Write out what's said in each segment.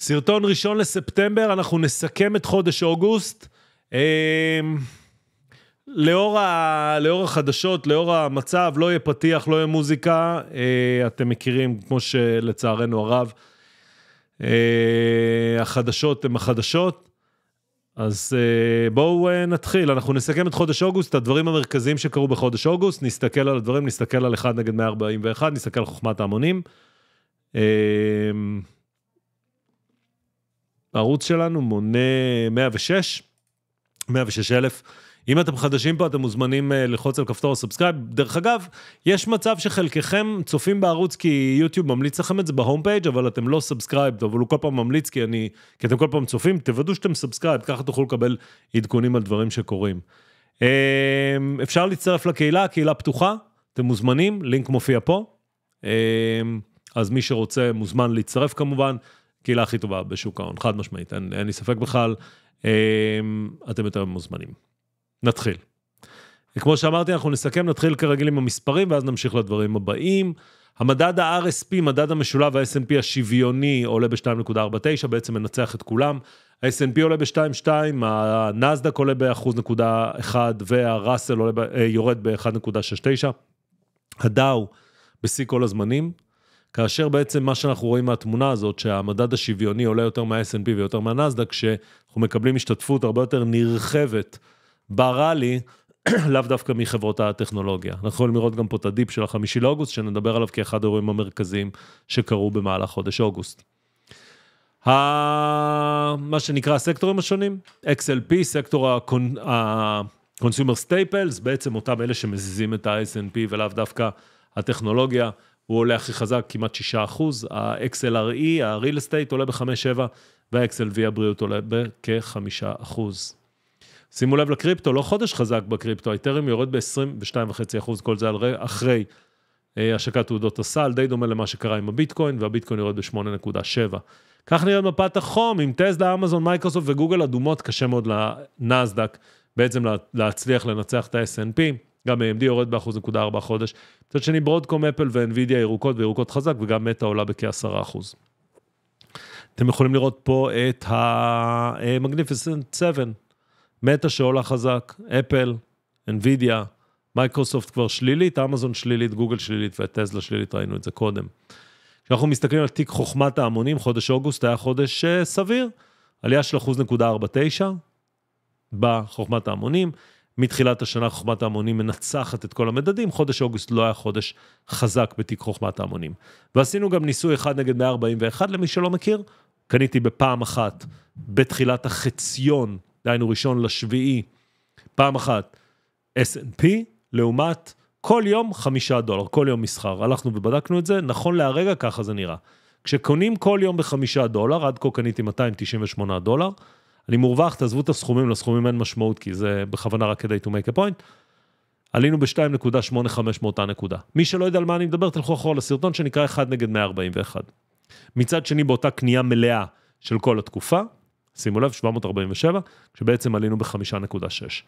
סרטון ראשון לספטמבר, אנחנו נסכם את חודש אוגוסט. אמ, לאור, ה... לאור החדשות, לאור המצב, לא יהיה פתיח, לא יהיה מוזיקה, אה, אתם מכירים, כמו שלצערנו הרב, אה, החדשות הן החדשות. אז אה, בואו נתחיל, אנחנו נסכם את חודש אוגוסט, הדברים המרכזיים שקרו בחודש אוגוסט, נסתכל על הדברים, נסתכל על 1 נגד 141, נסתכל על חוכמת ההמונים. אמ, הערוץ שלנו מונה 106, 106 אלף. אם אתם חדשים פה, אתם מוזמנים אה, ללחוץ על כפתור סאבסקרייב. דרך אגב, יש מצב שחלקכם צופים בערוץ כי יוטיוב ממליץ לכם את זה בהום פייג', אבל אתם לא סאבסקרייב, אבל הוא כל פעם ממליץ כי, אני, כי אתם כל פעם צופים, תוודאו שאתם סאבסקרייב, ככה תוכלו לקבל עדכונים על דברים שקורים. אמ, אפשר להצטרף לקהילה, הקהילה פתוחה, אתם מוזמנים, לינק מופיע פה. אמ, אז מי שרוצה מוזמן להצטרף כמובן. קהילה הכי טובה בשוק ההון, חד משמעית, אין, אין לי ספק בכלל. אמ, אתם יותר מוזמנים. נתחיל. כמו שאמרתי, אנחנו נסכם, נתחיל כרגיל עם המספרים, ואז נמשיך לדברים הבאים. המדד ה-RSP, מדד המשולב, ה snp השוויוני, עולה ב-2.49, בעצם מנצח את כולם. ה snp עולה ב-2.2, הנסדק עולה ב-1.1 והראסל עולה ב- אה, יורד ב-1.69. הדאו בשיא כל הזמנים. כאשר בעצם מה שאנחנו רואים מהתמונה הזאת, שהמדד השוויוני עולה יותר מה snp ויותר מהנסדק, שאנחנו מקבלים השתתפות הרבה יותר נרחבת בראלי, לאו דווקא מחברות הטכנולוגיה. אנחנו יכולים לראות גם פה את הדיפ של החמישי לאוגוסט, שנדבר עליו כאחד האירועים המרכזיים שקרו במהלך חודש אוגוסט. ה... מה שנקרא הסקטורים השונים, XLP, סקטור ה-consumer staples, בעצם אותם אלה שמזיזים את ה snp ולאו דווקא הטכנולוגיה. הוא עולה הכי חזק, כמעט 6%, ה-XLRE, ה-real estate עולה ב-5.7, וה-XLV הבריאות עולה בכ-5%. שימו לב לקריפטו, לא חודש חזק בקריפטו, האתרם יורד ב-22.5%, כל זה על אחרי אה, השקת תעודות הסל, די דומה למה שקרה עם הביטקוין, והביטקוין יורד ב-8.7. כך נראה מפת החום, עם טסדה, אמזון, מייקרוסופט וגוגל אדומות, קשה מאוד לנסדק בעצם להצליח לנצח את ה snp גם AMD אה, יורד ב-1.4 חודש. מצד שני, ברודקום, אפל ואנווידיה ירוקות וירוקות חזק, וגם מטה עולה בכ-10%. אתם יכולים לראות פה את ה-Magnificent אה, 7, מטה שעולה חזק, אפל, אנווידיה, מייקרוסופט כבר שלילית, אמזון שלילית, גוגל שלילית וטסלה שלילית, ראינו את זה קודם. כשאנחנו מסתכלים על תיק חוכמת ההמונים, חודש אוגוסט היה חודש uh, סביר, עלייה של 1.49 בחוכמת ההמונים. מתחילת השנה חוכמת ההמונים מנצחת את כל המדדים, חודש אוגוסט לא היה חודש חזק בתיק חוכמת ההמונים. ועשינו גם ניסוי אחד נגד 141 למי שלא מכיר, קניתי בפעם אחת בתחילת החציון, דהיינו ראשון לשביעי, פעם אחת S&P לעומת כל יום חמישה דולר, כל יום מסחר. הלכנו ובדקנו את זה, נכון להרגע ככה זה נראה. כשקונים כל יום בחמישה דולר, עד כה קניתי 298 דולר, אני מורווח, תעזבו את הסכומים, לסכומים אין משמעות, כי זה בכוונה רק כדי to make a point. עלינו ב-2.85 מאותה נקודה. מי שלא יודע על מה אני מדבר, תלכו אחורה לסרטון שנקרא 1 נגד 141. מצד שני, באותה קנייה מלאה של כל התקופה, שימו לב, 747, כשבעצם עלינו ב-5.6.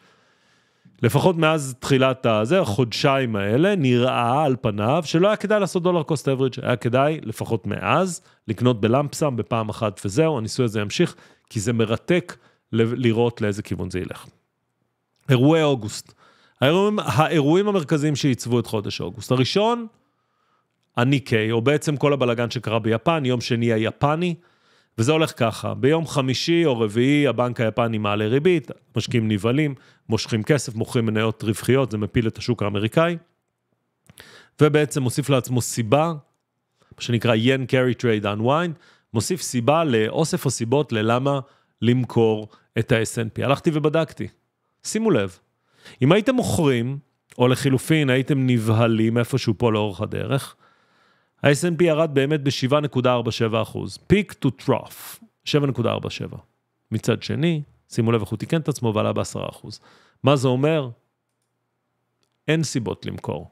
לפחות מאז תחילת הזה, החודשיים האלה, נראה על פניו שלא היה כדאי לעשות דולר קוסט אבריג', היה כדאי, לפחות מאז, לקנות בלמפסם בפעם אחת וזהו, הניסוי הזה ימשיך, כי זה מרתק לראות לאיזה כיוון זה ילך. אירועי אוגוסט. האירועים, האירועים המרכזיים שעיצבו את חודש אוגוסט. הראשון, הניקי, או בעצם כל הבלגן שקרה ביפן, יום שני היפני. וזה הולך ככה, ביום חמישי או רביעי הבנק היפני מעלה ריבית, משקיעים נבהלים, מושכים כסף, מוכרים מניות רווחיות, זה מפיל את השוק האמריקאי, ובעצם מוסיף לעצמו סיבה, מה שנקרא ין קרי טרייד unwind, מוסיף סיבה לאוסף הסיבות ללמה למכור את ה-SNP. הלכתי ובדקתי, שימו לב, אם הייתם מוכרים, או לחילופין הייתם נבהלים איפשהו פה לאורך הדרך, ה-S&P ירד באמת ב-7.47 אחוז, peak to trough, 7.47. מצד שני, שימו לב איך הוא תיקן את עצמו ועלה ב-10 אחוז. מה זה אומר? אין סיבות למכור.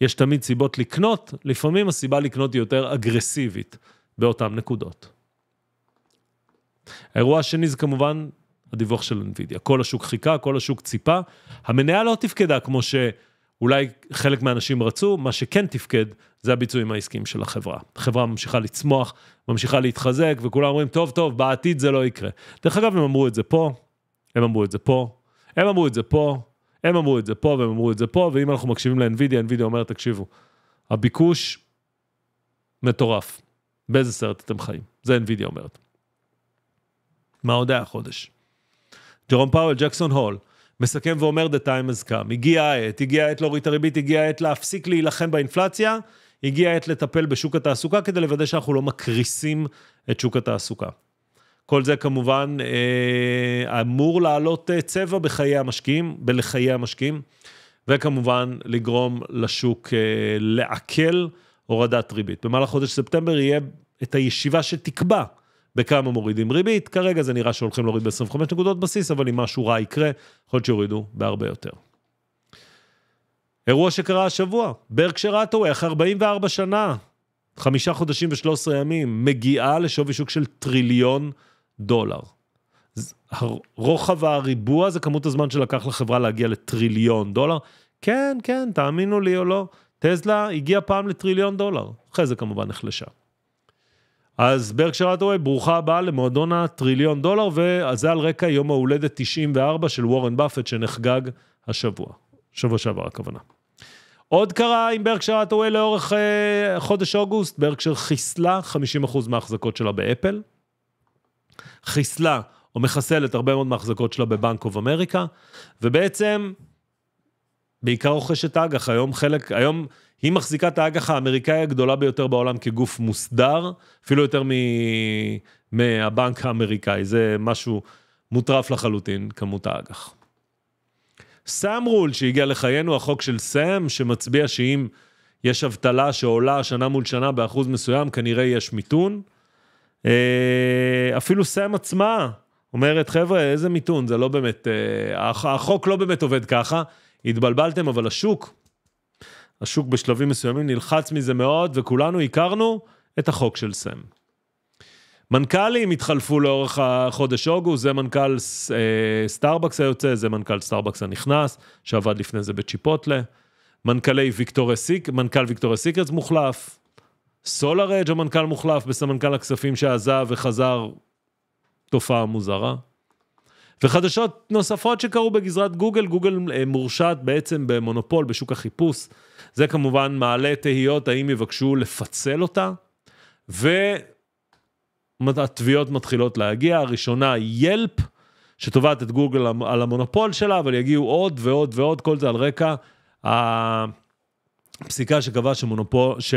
יש תמיד סיבות לקנות, לפעמים הסיבה לקנות היא יותר אגרסיבית באותן נקודות. האירוע השני זה כמובן הדיווח של NVIDIA. כל השוק חיכה, כל השוק ציפה. המניה לא תפקדה כמו ש... אולי חלק מהאנשים רצו, מה שכן תפקד זה הביצועים העסקיים של החברה. החברה ממשיכה לצמוח, ממשיכה להתחזק, וכולם אומרים, טוב, טוב, בעתיד זה לא יקרה. דרך אגב, הם אמרו את זה פה, הם אמרו את זה פה, הם אמרו את זה פה, הם אמרו את זה פה, והם אמרו את זה פה, ואם אנחנו מקשיבים ל-NVIDIA, NVIDIA אומר, תקשיבו, הביקוש מטורף. באיזה סרט אתם חיים? זה NVIDIA אומרת. מה עוד היה החודש? ג'רום פאוול, ג'קסון הול, מסכם ואומר, The time has come. הגיעה העת, הגיעה העת להוריד את הריבית, הגיעה העת להפסיק להילחם באינפלציה, הגיעה העת לטפל בשוק התעסוקה כדי לוודא שאנחנו לא מקריסים את שוק התעסוקה. כל זה כמובן אה, אמור לעלות אה, צבע בחיי המשקיעים, בלחיי המשקיעים, וכמובן לגרום לשוק אה, לעכל הורדת ריבית. במהלך חודש ספטמבר יהיה את הישיבה שתקבע בכמה מורידים ריבית, כרגע זה נראה שהולכים להוריד ב-25 נקודות בסיס, אבל אם משהו רע יקרה, יכול להיות שיורידו בהרבה יותר. אירוע שקרה השבוע, ברקשר אטווי, אחרי 44 שנה, חמישה חודשים ו-13 ימים, מגיעה לשווי שוק של טריליון דולר. רוחב הריבוע זה כמות הזמן שלקח לחברה להגיע לטריליון דולר. כן, כן, תאמינו לי או לא, טסלה הגיעה פעם לטריליון דולר, אחרי זה כמובן נחלשה. אז ברקשר האטווי, ברוכה הבאה למועדון הטריליון דולר, וזה על רקע יום ההולדת 94 של וורן באפט שנחגג השבוע, שבוע שעבר הכוונה. עוד קרה עם ברקשר האטווי לאורך אה, חודש אוגוסט, ברקשר חיסלה 50% מההחזקות שלה באפל, חיסלה או מחסלת הרבה מאוד מההחזקות שלה בבנק אוף אמריקה, ובעצם בעיקר רוכשת אג"ח, היום חלק, היום... היא מחזיקה את האג"ח האמריקאי הגדולה ביותר בעולם כגוף מוסדר, אפילו יותר מ... מהבנק האמריקאי, זה משהו מוטרף לחלוטין, כמות האג"ח. סאם רול שהגיע לחיינו, החוק של סאם, שמצביע שאם יש אבטלה שעולה שנה מול שנה באחוז מסוים, כנראה יש מיתון. אה, אפילו סאם עצמה אומרת, חבר'ה, איזה מיתון, זה לא באמת, אה, החוק לא באמת עובד ככה, התבלבלתם, אבל השוק השוק בשלבים מסוימים נלחץ מזה מאוד, וכולנו הכרנו את החוק של סם. מנכ"לים התחלפו לאורך החודש אוגוסט, זה מנכ"ל אה, סטארבקס היוצא, זה מנכ"ל סטארבקס הנכנס, שעבד לפני זה בצ'יפוטלה. מנכ"לי ויקטוריה סיק, מנכ"ל ויקטוריה סיקרס מוחלף. סולארג' המנכ"ל מוחלף בסמנכ"ל הכספים שעזב וחזר, תופעה מוזרה. וחדשות נוספות שקרו בגזרת גוגל, גוגל אה, מורשעת בעצם במונופול בשוק החיפוש. זה כמובן מעלה תהיות האם יבקשו לפצל אותה, והתביעות מתחילות להגיע. הראשונה, ילפ, שתובעת את גוגל על המונופול שלה, אבל יגיעו עוד ועוד ועוד, כל זה על רקע הפסיקה שקבעה שמונופול, ש...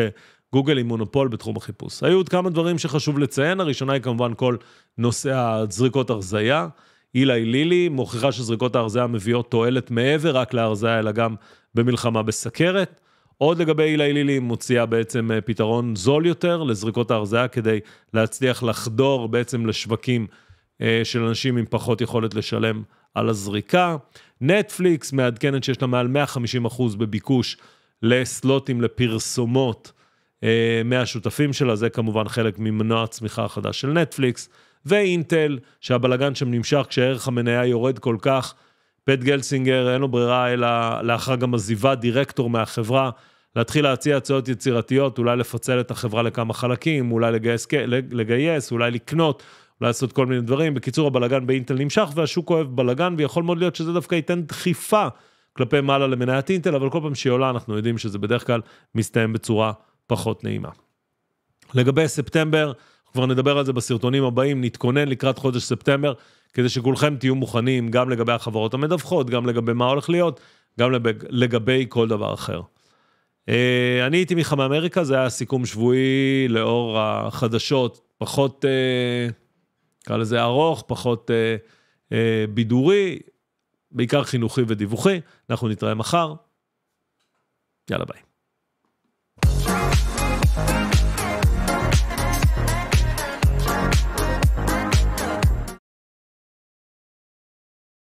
גוגל היא מונופול בתחום החיפוש. היו עוד כמה דברים שחשוב לציין, הראשונה היא כמובן כל נושא הזריקות הרזייה. אילי לילי, מוכיחה שזריקות ההרזיה מביאות תועלת מעבר רק להרזיה, אלא גם במלחמה בסכרת. עוד לגבי אילי לילי, מוציאה בעצם אה, פתרון זול יותר לזריקות ההרזיה, כדי להצליח לחדור בעצם לשווקים אה, של אנשים עם פחות יכולת לשלם על הזריקה. נטפליקס מעדכנת שיש לה מעל 150% בביקוש לסלוטים לפרסומות אה, מהשותפים שלה, זה כמובן חלק ממנוע הצמיחה החדש של נטפליקס. ואינטל, שהבלגן שם נמשך כשערך המניה יורד כל כך. פט גלסינגר, אין לו ברירה אלא לאחר גם עזיבה דירקטור מהחברה, להתחיל להציע הצעות יצירתיות, אולי לפצל את החברה לכמה חלקים, אולי לגייס, לגייס אולי לקנות, אולי לעשות כל מיני דברים. בקיצור, הבלגן באינטל נמשך והשוק אוהב בלגן, ויכול מאוד להיות שזה דווקא ייתן דחיפה כלפי מעלה למניית אינטל, אבל כל פעם שהיא עולה אנחנו יודעים שזה בדרך כלל מסתיים בצורה פחות נעימה. לגבי ספטמבר, כבר נדבר על זה בסרטונים הבאים, נתכונן לקראת חודש ספטמבר, כדי שכולכם תהיו מוכנים גם לגבי החברות המדווחות, גם לגבי מה הולך להיות, גם לגבי, לגבי כל דבר אחר. אה, אני הייתי מיכה מאמריקה, זה היה סיכום שבועי לאור החדשות, פחות, אה, נקרא לזה ארוך, פחות אה, בידורי, בעיקר חינוכי ודיווחי. אנחנו נתראה מחר. יאללה ביי.